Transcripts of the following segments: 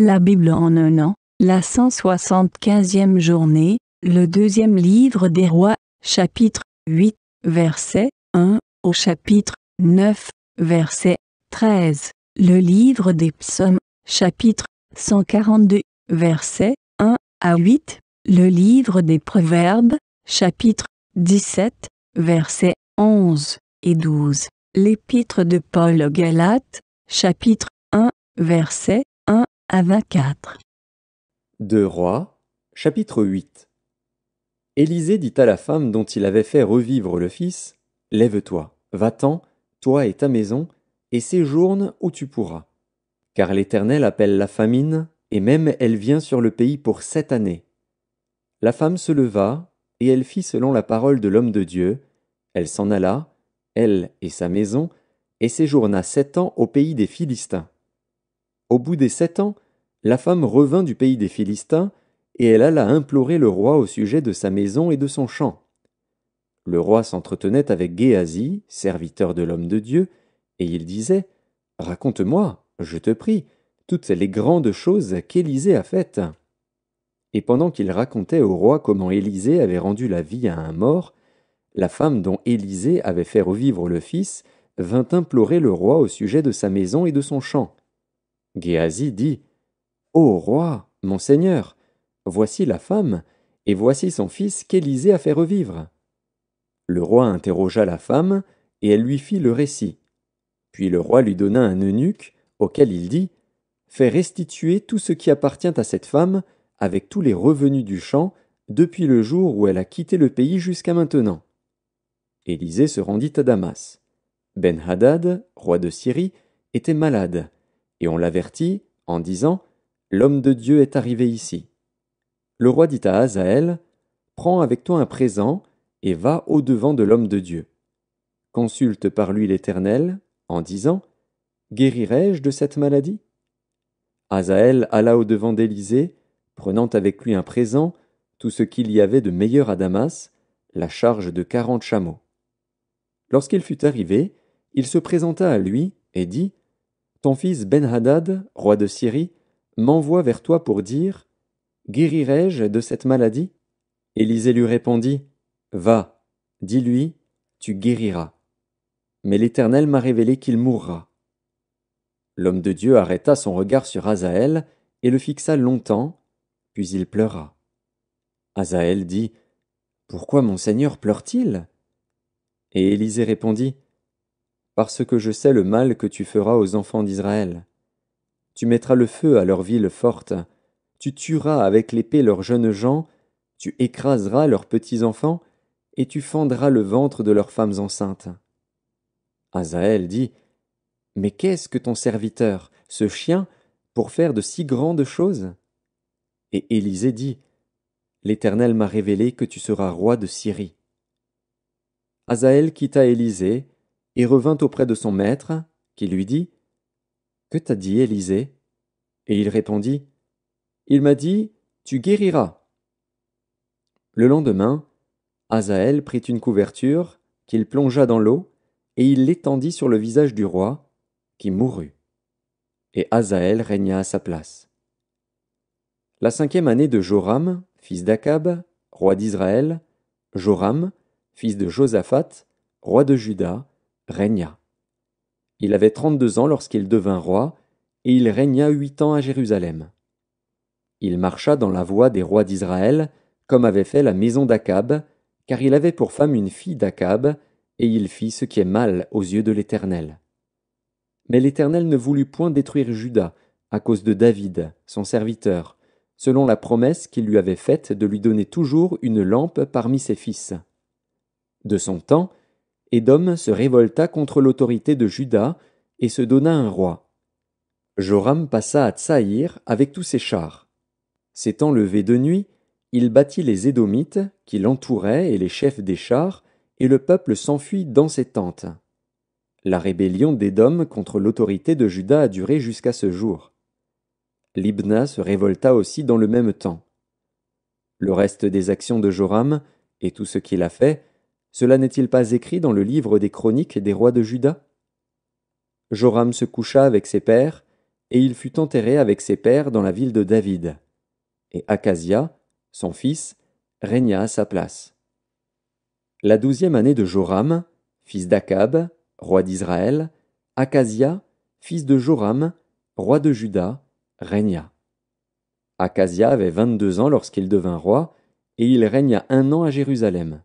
La Bible en un an, la 175e journée, le deuxième livre des rois, chapitre 8, verset 1, au chapitre 9, verset 13, le livre des psaumes, chapitre 142, verset 1 à 8, le livre des proverbes, chapitre 17, verset 11 et 12, l'épître de Paul aux Galates, chapitre 1, verset 1 à De Rois, chapitre 8 Élisée dit à la femme dont il avait fait revivre le fils Lève-toi, va-t'en, toi et ta maison, et séjourne où tu pourras. Car l'Éternel appelle la famine, et même elle vient sur le pays pour sept années. La femme se leva, et elle fit selon la parole de l'homme de Dieu. Elle s'en alla, elle et sa maison, et séjourna sept ans au pays des Philistins. Au bout des sept ans, la femme revint du pays des Philistins, et elle alla implorer le roi au sujet de sa maison et de son champ. Le roi s'entretenait avec Géasi, serviteur de l'homme de Dieu, et il disait Raconte-moi, je te prie, toutes les grandes choses qu'Élisée a faites. Et pendant qu'il racontait au roi comment Élisée avait rendu la vie à un mort, la femme dont Élisée avait fait revivre le fils vint implorer le roi au sujet de sa maison et de son champ. Géasi dit Ô roi, mon seigneur, voici la femme, et voici son fils qu'Élisée a fait revivre. Le roi interrogea la femme, et elle lui fit le récit. Puis le roi lui donna un eunuque, auquel il dit Fais restituer tout ce qui appartient à cette femme, avec tous les revenus du champ, depuis le jour où elle a quitté le pays jusqu'à maintenant. Élisée se rendit à Damas. Ben Hadad, roi de Syrie, était malade, et on l'avertit en disant L'homme de Dieu est arrivé ici. Le roi dit à Azaël « Prends avec toi un présent et va au-devant de l'homme de Dieu. Consulte par lui l'Éternel, en disant, Guérirai-je de cette maladie Azaël alla au-devant d'Élisée, prenant avec lui un présent, tout ce qu'il y avait de meilleur à Damas, la charge de quarante chameaux. Lorsqu'il fut arrivé, il se présenta à lui et dit Ton fils Ben-Hadad, roi de Syrie, m'envoie vers toi pour dire Guérirai-je de cette maladie Élisée lui répondit Va, dis-lui, tu guériras. Mais l'Éternel m'a révélé qu'il mourra. L'homme de Dieu arrêta son regard sur Azaël et le fixa longtemps, puis il pleura. Azaël dit Pourquoi mon Seigneur pleure-t-il Et Élisée répondit Parce que je sais le mal que tu feras aux enfants d'Israël tu mettras le feu à leurs villes fortes, tu tueras avec l'épée leurs jeunes gens, tu écraseras leurs petits-enfants, et tu fendras le ventre de leurs femmes enceintes. Azaël dit Mais qu'est-ce que ton serviteur, ce chien, pour faire de si grandes choses Et Élisée dit L'Éternel m'a révélé que tu seras roi de Syrie. Azaël quitta Élisée et revint auprès de son maître, qui lui dit que t'a dit Élisée Et il répondit Il m'a dit Tu guériras. Le lendemain, Azaël prit une couverture, qu'il plongea dans l'eau, et il l'étendit sur le visage du roi, qui mourut. Et Azaël régna à sa place. La cinquième année de Joram, fils d'Akab, roi d'Israël, Joram, fils de Josaphat, roi de Juda, régna. Il avait trente-deux ans lorsqu'il devint roi, et il régna huit ans à Jérusalem. Il marcha dans la voie des rois d'Israël, comme avait fait la maison d'Akab, car il avait pour femme une fille d'Akab, et il fit ce qui est mal aux yeux de l'Éternel. Mais l'Éternel ne voulut point détruire Juda, à cause de David, son serviteur, selon la promesse qu'il lui avait faite de lui donner toujours une lampe parmi ses fils. De son temps, Édom se révolta contre l'autorité de Juda et se donna un roi. Joram passa à Tsaïr avec tous ses chars. S'étant levé de nuit, il battit les Édomites qui l'entouraient et les chefs des chars, et le peuple s'enfuit dans ses tentes. La rébellion d'Édom contre l'autorité de Juda a duré jusqu'à ce jour. Libna se révolta aussi dans le même temps. Le reste des actions de Joram, et tout ce qu'il a fait, cela n'est-il pas écrit dans le livre des chroniques des rois de Juda Joram se coucha avec ses pères, et il fut enterré avec ses pères dans la ville de David. Et Acasia, son fils, régna à sa place. La douzième année de Joram, fils d'Akab, roi d'Israël, Acasia, fils de Joram, roi de Juda, régna. Acasia avait vingt-deux ans lorsqu'il devint roi, et il régna un an à Jérusalem.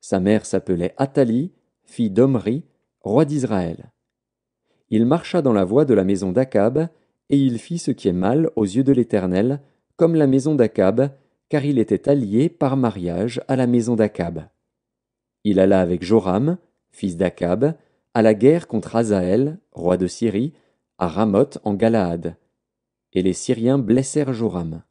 Sa mère s'appelait Athalie, fille d'Omri, roi d'Israël. Il marcha dans la voie de la maison d'Akab, et il fit ce qui est mal aux yeux de l'Éternel, comme la maison d'Akab, car il était allié par mariage à la maison d'Akab. Il alla avec Joram, fils d'Akab, à la guerre contre Azaël, roi de Syrie, à Ramoth en Galaad. Et les Syriens blessèrent Joram.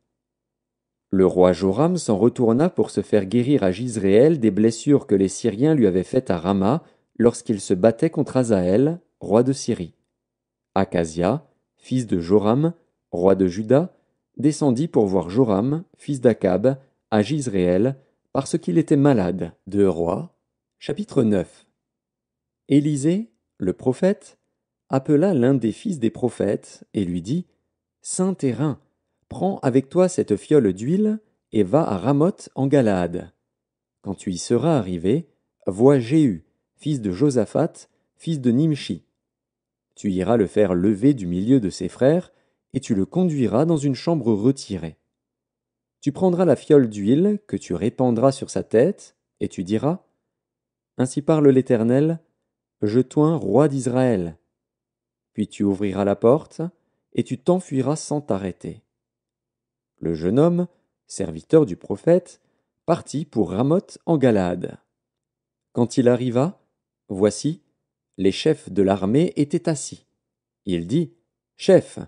Le roi Joram s'en retourna pour se faire guérir à Gisréel des blessures que les Syriens lui avaient faites à Rama lorsqu'il se battait contre Azaël, roi de Syrie. Acasia, fils de Joram, roi de Juda, descendit pour voir Joram, fils d'Akab, à Gisréel, parce qu'il était malade. De rois. chapitre 9. Élisée, le prophète, appela l'un des fils des prophètes et lui dit Saint Terrain, Prends avec toi cette fiole d'huile et va à Ramoth en Galade. Quand tu y seras arrivé, vois Jéhu, fils de Josaphat, fils de Nimshi. Tu iras le faire lever du milieu de ses frères, et tu le conduiras dans une chambre retirée. Tu prendras la fiole d'huile que tu répandras sur sa tête, et tu diras Ainsi parle l'Éternel, je t'oins roi d'Israël. Puis tu ouvriras la porte, et tu t'enfuiras sans t'arrêter. Le jeune homme, serviteur du prophète, partit pour Ramoth en Galade. Quand il arriva, voici, les chefs de l'armée étaient assis. Il dit Chef,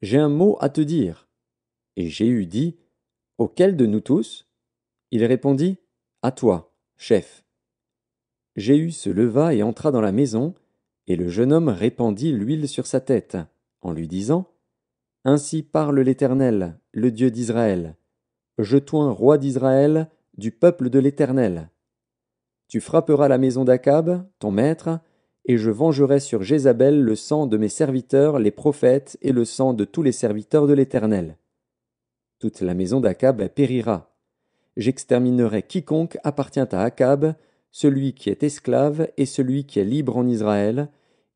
j'ai un mot à te dire. Et Jéhu dit Auquel de nous tous Il répondit À toi, chef. Jéhu se leva et entra dans la maison, et le jeune homme répandit l'huile sur sa tête, en lui disant Ainsi parle l'Éternel, le Dieu d'Israël. Je toins roi d'Israël, du peuple de l'Éternel. Tu frapperas la maison d'Akab, ton maître, et je vengerai sur Jézabel le sang de mes serviteurs, les prophètes, et le sang de tous les serviteurs de l'Éternel. Toute la maison d'Akab périra. J'exterminerai quiconque appartient à Akab, celui qui est esclave et celui qui est libre en Israël,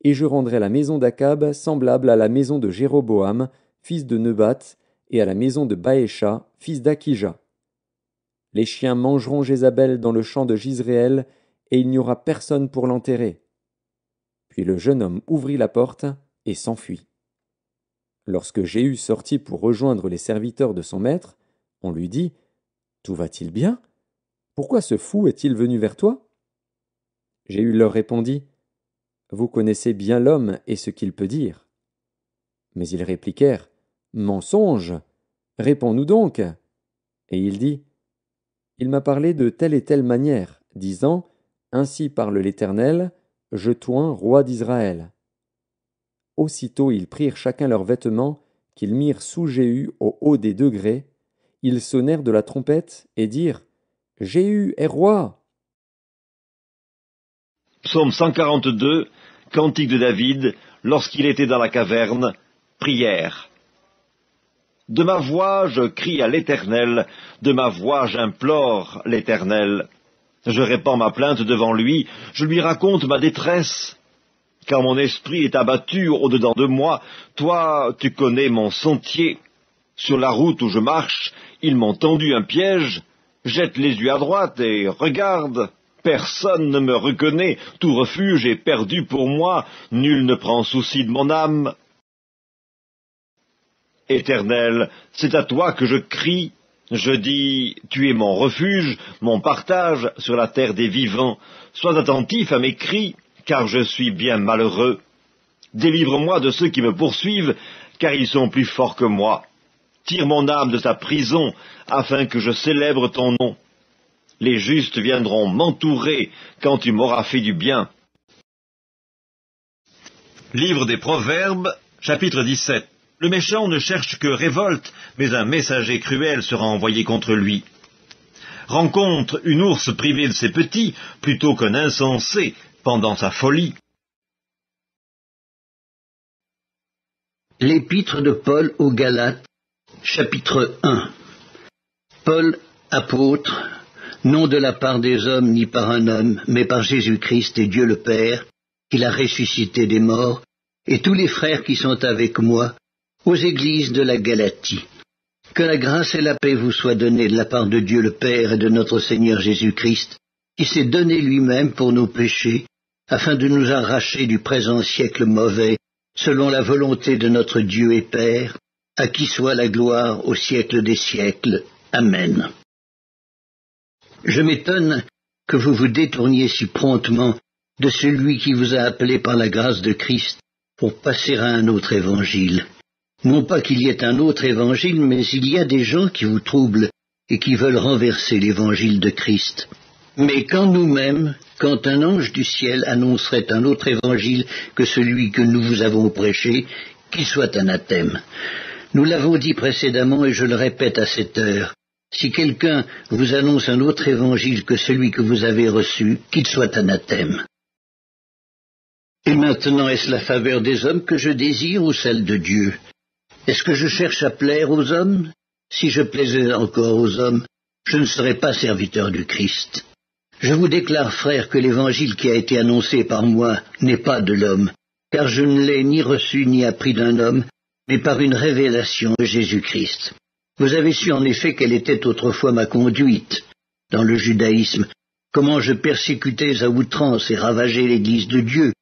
et je rendrai la maison d'Akab semblable à la maison de Jéroboam, fils de Nebat, et à la maison de Baécha, fils d'Akija. Les chiens mangeront Jézabel dans le champ de Gisréel, et il n'y aura personne pour l'enterrer. Puis le jeune homme ouvrit la porte et s'enfuit. Lorsque Jéhu sortit pour rejoindre les serviteurs de son maître, on lui dit Tout va-t-il bien Pourquoi ce fou est-il venu vers toi Jéhu leur répondit Vous connaissez bien l'homme et ce qu'il peut dire. Mais ils répliquèrent Mensonge Réponds-nous donc. Et il dit Il m'a parlé de telle et telle manière, disant Ainsi parle l'Éternel, je toins roi d'Israël. Aussitôt ils prirent chacun leurs vêtements, qu'ils mirent sous Jéhu au haut des degrés, ils sonnèrent de la trompette et dirent Jéhu est roi. Psaume 142, Cantique de David, lorsqu'il était dans la caverne, prière. De ma voix je crie à l'Éternel, de ma voix j'implore l'Éternel. Je répands ma plainte devant lui, je lui raconte ma détresse. Car mon esprit est abattu au-dedans de moi, toi tu connais mon sentier. Sur la route où je marche, ils m'ont tendu un piège, jette les yeux à droite et regarde. Personne ne me reconnaît, tout refuge est perdu pour moi, nul ne prend souci de mon âme. Éternel, c'est à toi que je crie. Je dis, tu es mon refuge, mon partage sur la terre des vivants. Sois attentif à mes cris, car je suis bien malheureux. Délivre-moi de ceux qui me poursuivent, car ils sont plus forts que moi. Tire mon âme de sa prison, afin que je célèbre ton nom. Les justes viendront m'entourer quand tu m'auras fait du bien. Livre des Proverbes, chapitre 17 le méchant ne cherche que révolte, mais un messager cruel sera envoyé contre lui. Rencontre une ours privée de ses petits plutôt qu'un insensé pendant sa folie. L'épître de Paul aux Galates, chapitre 1 Paul, apôtre, non de la part des hommes ni par un homme, mais par Jésus-Christ et Dieu le Père, qui l'a ressuscité des morts, et tous les frères qui sont avec moi, aux églises de la Galatie. Que la grâce et la paix vous soient données de la part de Dieu le Père et de notre Seigneur Jésus-Christ, qui s'est donné lui-même pour nos péchés, afin de nous arracher du présent siècle mauvais, selon la volonté de notre Dieu et Père, à qui soit la gloire au siècle des siècles. Amen. Je m'étonne que vous vous détourniez si promptement de celui qui vous a appelé par la grâce de Christ pour passer à un autre évangile. Non pas qu'il y ait un autre évangile, mais il y a des gens qui vous troublent et qui veulent renverser l'évangile de Christ. Mais quand nous-mêmes, quand un ange du ciel annoncerait un autre évangile que celui que nous vous avons prêché, qu'il soit anathème. Nous l'avons dit précédemment et je le répète à cette heure. Si quelqu'un vous annonce un autre évangile que celui que vous avez reçu, qu'il soit anathème. Et maintenant est-ce la faveur des hommes que je désire ou celle de Dieu est-ce que je cherche à plaire aux hommes Si je plaisais encore aux hommes, je ne serais pas serviteur du Christ. Je vous déclare, frères, que l'évangile qui a été annoncé par moi n'est pas de l'homme, car je ne l'ai ni reçu ni appris d'un homme, mais par une révélation de Jésus-Christ. Vous avez su en effet quelle était autrefois ma conduite dans le judaïsme, comment je persécutais à outrance et ravageais l'Église de Dieu,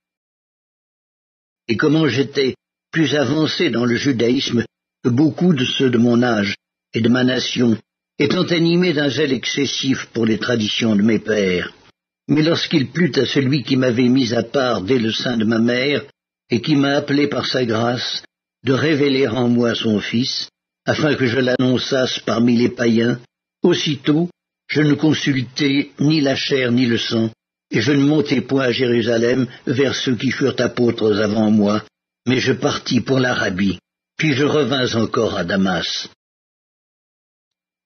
et comment j'étais plus avancé dans le judaïsme que beaucoup de ceux de mon âge et de ma nation, étant animé d'un zèle excessif pour les traditions de mes pères. Mais lorsqu'il plut à celui qui m'avait mis à part dès le sein de ma mère, et qui m'a appelé par sa grâce, de révéler en moi son Fils, afin que je l'annonçasse parmi les païens, aussitôt je ne consultai ni la chair ni le sang, et je ne montai point à Jérusalem vers ceux qui furent apôtres avant moi, mais je partis pour l'Arabie, puis je revins encore à Damas.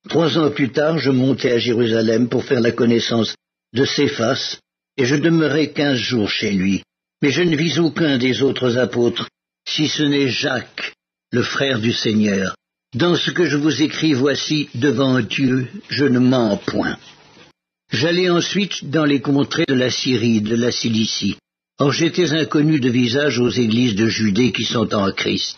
Trois ans plus tard, je montai à Jérusalem pour faire la connaissance de Céphas, et je demeurai quinze jours chez lui, mais je ne vis aucun des autres apôtres, si ce n'est Jacques, le frère du Seigneur. Dans ce que je vous écris, voici, devant Dieu, je ne mens point. J'allai ensuite dans les contrées de la Syrie, de la Cilicie, Or j'étais inconnu de visage aux églises de Judée qui sont en Christ.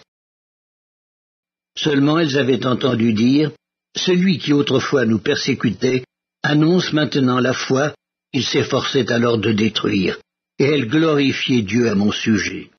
Seulement elles avaient entendu dire, Celui qui autrefois nous persécutait annonce maintenant la foi, qu'il s'efforçait alors de détruire, et elles glorifiaient Dieu à mon sujet.